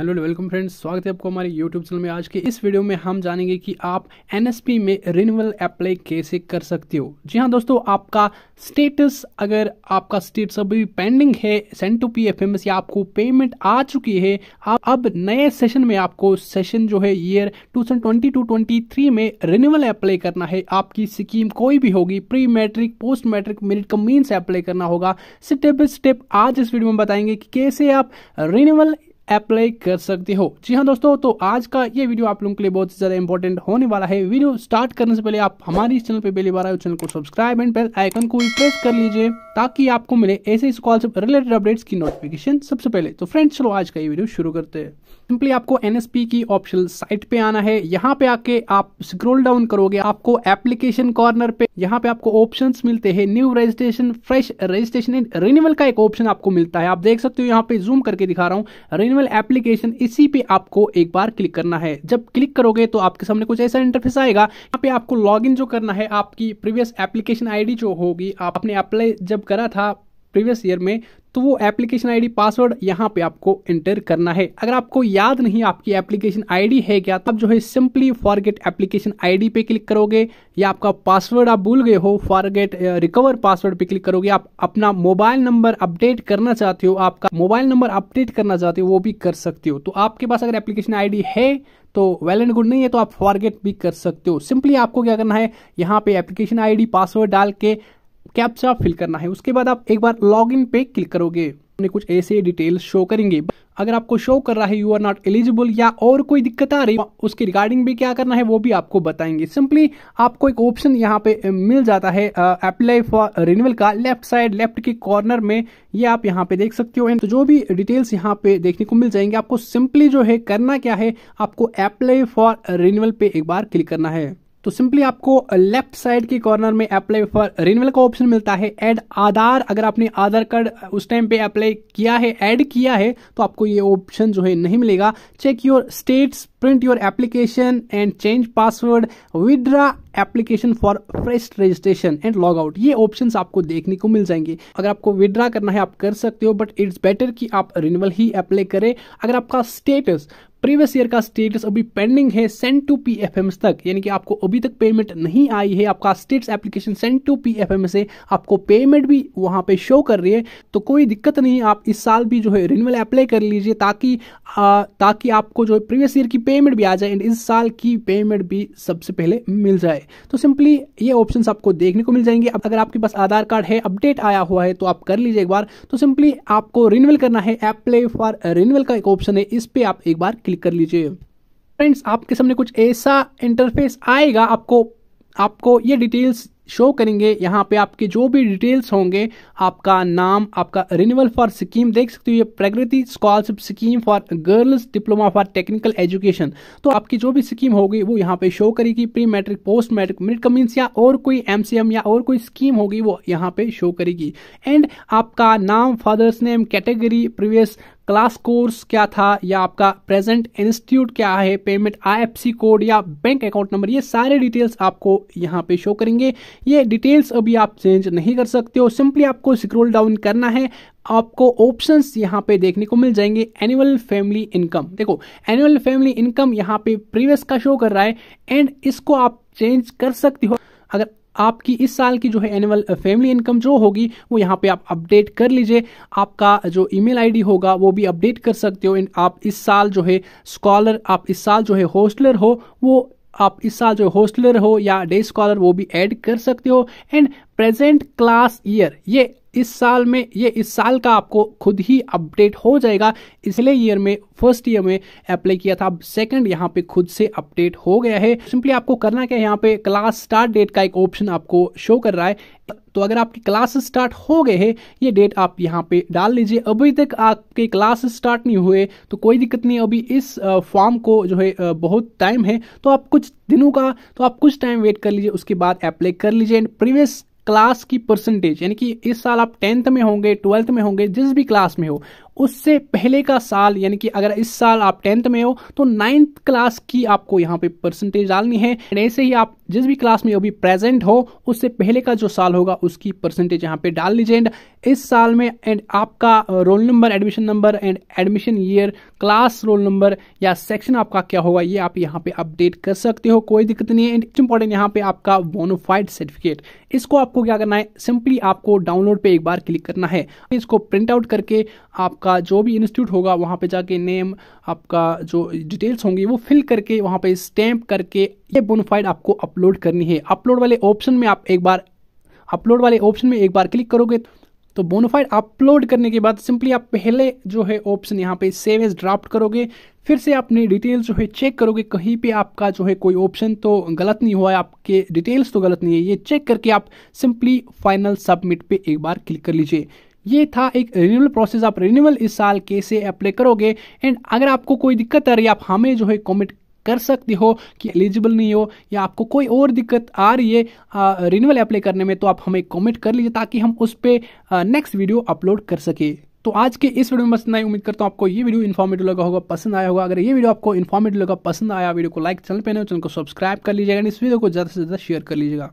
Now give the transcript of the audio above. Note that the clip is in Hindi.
हेलो वेलकम फ्रेंड्स स्वागत है आपको हमारे यूट्यूब चैनल में आज के इस वीडियो में हम जानेंगे कि आप एनएसपी में रिन्यूअल अप्लाई कैसे कर सकते हो जी हाँ दोस्तों आपका स्टेटस अगर आपका स्टेटस अभी पेंडिंग है sent to P F M आपको पेमेंट आ चुकी है आप अब नए सेशन में आपको सेशन जो है ईयर टू ट्वेंटी में रिन्यूअल अप्लाई करना है आपकी स्कीम कोई भी होगी pre matric post matric merit कमीन से अप्लाई करना होगा स्टेप बाई स्टेप आज इस वीडियो में बताएंगे कि कैसे आप रिन्यूअल अप्लाई कर सकते हो जी हाँ दोस्तों तो आज का ये वीडियो आप लोगों के लिए बहुत ज़्यादा इंपॉर्टेंट होने वाला है वीडियो स्टार्ट करने से पहले आप हमारे इस चैनल पर पहली बार आए चैनल को सब्सक्राइब एंड बेल आइकन को भी प्रेस कर लीजिए ताकि आपको मिले ऐसे ही रिलेटेड अपडेट्स की नोटिफिकेशन सबसे पहले तो फ्रेंड्स चलो आज का ये वीडियो शुरू करते हैं सिंपली आपको एनएसपी की ऑप्शनल साइट पे आना है यहाँ पे आके आप स्क्रोल डाउन करोगे आपको एप्लीकेशन कॉर्नर पे यहाँ पे आपको ऑप्शंस मिलते हैं new registration fresh registration and renewal का एक ऑप्शन आपको मिलता है आप देख सकते हो यहाँ पे जूम करके दिखा रहा हूँ रिन्यूअल एप्लीकेशन इसी पे आपको एक बार क्लिक करना है जब क्लिक करोगे तो आपके सामने कुछ ऐसा इंटरफेस आएगा यहाँ पे आपको लॉग जो करना है आपकी प्रीवियस एप्लीकेशन आई जो होगी आप अपने अप्लाई जब जब करा था प्रीवियस ईयर में तो वो एप्लीकेशन आईडी पासवर्ड यहाँ पे आपको एंटर करना है अगर आपको याद नहीं आपकी एप्लीकेशन आईडी है क्या तब जो है सिंपली फॉरगेट एप्लीकेशन आईडी पे क्लिक करोगे या आपका पासवर्ड आप भूल गए हो फॉरगेट रिकवर पासवर्ड पे क्लिक करोगे आप अपना मोबाइल नंबर अपडेट करना चाहते हो आपका मोबाइल नंबर अपडेट करना चाहते हो वो भी कर सकते हो तो आपके पास अगर एप्लीकेशन आई है तो वेल एंड गुड नहीं है तो आप फॉरगेट भी कर सकते हो सिंपली आपको क्या करना है यहाँ पे एप्लीकेशन आईडी पासवर्ड डाल के कैप्चा आप फिल करना है उसके बाद आप एक बार लॉग इन पे क्लिक करोगे अपने कुछ ऐसे डिटेल्स शो करेंगे अगर आपको शो कर रहा है यू आर नॉट एलिजिबल या और कोई दिक्कत आ रही है उसके रिगार्डिंग भी क्या करना है वो भी आपको बताएंगे सिंपली आपको एक ऑप्शन यहाँ पे मिल जाता है अप्लाई फॉर रिन्यूअल का लेफ्ट साइड लेफ्ट के कॉर्नर में ये आप यहाँ पे देख सकते हो एंड तो जो भी डिटेल्स यहाँ पे देखने को मिल जाएंगे आपको सिंपली जो है करना क्या है आपको अप्लाई फॉर रिन्यूअल पे एक बार क्लिक करना है तो सिंपली आपको लेफ्ट साइड के कॉर्नर में अप्लाई फॉर रिन्यूअल का ऑप्शन मिलता है ऐड आधार अगर आपने आधार कार्ड उस टाइम पे अप्लाई किया है ऐड किया है तो आपको ये ऑप्शन जो है नहीं मिलेगा check your status print your application and change password withdraw application for fresh registration and log out ये ऑप्शन आपको देखने को मिल जाएंगे अगर आपको विदड्रा करना है आप कर सकते हो बट इट्स बेटर कि आप रिन्यूअल ही अप्लाई करें अगर आपका स्टेटस प्रीवियस ईयर का स्टेटस अभी पेंडिंग है send to P F M S तक यानी कि आपको अभी तक पेमेंट नहीं आई है आपका status application send to P F M से आपको पेमेंट भी वहां पे शो कर रही है तो कोई दिक्कत नहीं है आप इस साल भी जो है रिन्यूअल अप्लाई कर लीजिए ताकि आ, ताकि आपको जो है प्रीवियस ईयर की पेमेंट भी आ जाए एंड इस साल की पेमेंट भी सबसे पहले मिल जाए तो सिंपली ये ऑप्शन आपको देखने को मिल जाएंगे अब अगर आपके पास आधार कार्ड है अपडेट आया हुआ है तो आप कर लीजिए एक बार तो सिंपली आपको रिन्यूअल करना है अप्लाई फॉर रिन्यूअल का एक ऑप्शन है इस पर आप एक बार क्लिक कर लीजिए फ्रेंड्स आपके सामने कुछ ऐसा इंटरफेस आएगा आपको आपको ये डिटेल्स शो करेंगे यहाँ पे आपके जो भी डिटेल्स होंगे आपका नाम आपका रिन्यूअल फॉर स्कीम देख सकते हो ये Pragati scholarship scheme for girls diploma for technical education तो आपकी जो भी स्कीम होगी वो यहाँ पे शो करेगी प्री मैट्रिक पोस्ट मैट्रिक मिड कमीन्स या और कोई एम या और कोई स्कीम होगी वो यहाँ पे शो करेगी एंड आपका नाम father's name category previous class course क्या था या आपका प्रेजेंट इंस्टीट्यूट क्या है पेमेंट आईएफसी कोड या बैंक अकाउंट नंबर ये सारे डिटेल्स आपको यहाँ पे शो करेंगे ये डिटेल्स अभी आप चेंज नहीं कर सकते हो सिंपली आपको स्क्रोल डाउन करना है आपको ऑप्शंस यहाँ पे देखने को मिल जाएंगे एनुअल फैमिली इनकम देखो एनुअल फैमिली इनकम यहाँ पे प्रीवियस का शो कर रहा है एंड इसको आप चेंज कर सकते हो अगर आपकी इस साल की जो है एनुअल फैमिली इनकम जो होगी वो यहाँ पे आप अपडेट कर लीजिए आपका जो ईमेल आईडी होगा वो भी अपडेट कर सकते हो एंड आप इस साल जो है स्कॉलर आप इस साल जो है होस्टलर हो वो आप इस साल जो होस्टलर हो या डे स्कॉलर वो भी ऐड कर सकते हो एंड प्रेजेंट क्लास ईयर ये इस साल में ये इस साल का आपको खुद ही अपडेट हो जाएगा इसलिए ईयर में फर्स्ट ईयर में अप्लाई किया था अब सेकंड यहाँ पे खुद से अपडेट हो गया है सिंपली आपको करना क्या है यहाँ पे क्लास स्टार्ट डेट का एक ऑप्शन आपको शो कर रहा है तो अगर आपकी क्लास स्टार्ट हो गए हैं ये डेट आप यहाँ पे डाल लीजिए अभी तक आपके क्लास स्टार्ट नहीं हुए तो कोई दिक्कत नहीं अभी इस फॉर्म को जो है बहुत टाइम है तो आप कुछ दिनों का तो आप कुछ टाइम वेट कर लीजिए उसके बाद अप्लाई कर लीजिए एंड प्रीवियस क्लास की परसेंटेज यानी कि इस साल आप टेंथ में होंगे ट्वेल्थ में होंगे जिस भी क्लास में हो उससे पहले का साल यानी कि अगर इस साल आप टेंथ में हो तो नाइन्थ क्लास की आपको यहाँ पे परसेंटेज डालनी है ऐसे ही आप जिस भी क्लास में अभी प्रेजेंट हो उससे पहले का जो साल होगा उसकी परसेंटेज यहाँ पे डाल लीजिए एंड इस साल में एंड आपका roll number admission number and admission year class roll number या सेक्शन आपका क्या होगा ये आप यहाँ पे अपडेट कर सकते हो कोई दिक्कत नहीं है एंड इंपॉर्टेंट यहाँ पे आपका बोनोफाइड सर्टिफिकेट इसको आपको क्या करना है सिंपली आपको डाउनलोड पे एक बार क्लिक करना है इसको प्रिंट आउट करके आपका आपका जो भी इंस्टीट्यूट होगा वहाँ पे जाके नेम आपका जो डिटेल्स होंगी वो फिल करके वहाँ पे स्टैम्प करके ये बोनोफाइड आपको अपलोड करनी है अपलोड वाले ऑप्शन में आप एक बार अपलोड वाले ऑप्शन में एक बार क्लिक करोगे तो बोनोफाइड अपलोड करने के बाद सिंपली आप पहले जो है ऑप्शन यहाँ पे सेव एज ड्राफ्ट करोगे फिर से अपनी डिटेल्स जो है चेक करोगे कहीं पे आपका जो है कोई ऑप्शन तो गलत नहीं हुआ है आपके डिटेल्स तो गलत नहीं है ये चेक करके आप सिंपली फाइनल सबमिट पे एक बार क्लिक कर लीजिए ये था एक रिन्यूअल प्रोसेस आप रिन्यूअल इस साल कैसे अप्लाई करोगे एंड अगर आपको कोई दिक्कत आ रही है आप हमें जो है कमेंट कर सकते हो कि एलिजिबल नहीं हो या आपको कोई और दिक्कत आ रही है रिन्यूअल अप्लाई करने में तो आप हमें कमेंट कर लीजिए ताकि हम उस पर नेक्स्ट वीडियो अपलोड कर सके तो आज के इस वीडियो में बस इतना उम्मीद करता हूँ आपको ये वीडियो इन्फॉर्मेटिव लगा होगा पसंद आया होगा अगर ये वीडियो आपको इन्फॉर्मेटिव लगा पसंद आया वीडियो को लाइक चैनल पे नहीं चैनल को सब्सक्राइब कर लीजिएगा इस वीडियो को ज़्यादा से ज़्यादा शेयर कर लीजिएगा